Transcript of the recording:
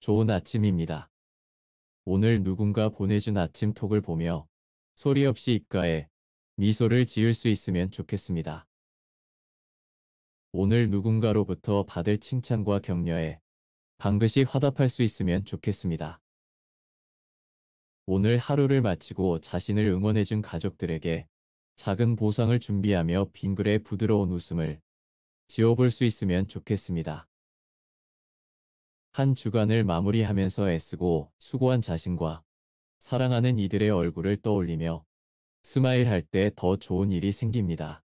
좋은 아침입니다. 오늘 누군가 보내준 아침톡을 보며 소리 없이 입가에 미소를 지을 수 있으면 좋겠습니다. 오늘 누군가로부터 받을 칭찬과 격려에 반드시 화답할 수 있으면 좋겠습니다. 오늘 하루를 마치고 자신을 응원해준 가족들에게 작은 보상을 준비하며 빙글에 부드러운 웃음을 지어볼 수 있으면 좋겠습니다. 한 주간을 마무리하면서 애쓰고 수고한 자신과 사랑하는 이들의 얼굴을 떠올리며 스마일 할때 더 좋은 일이 생깁니다.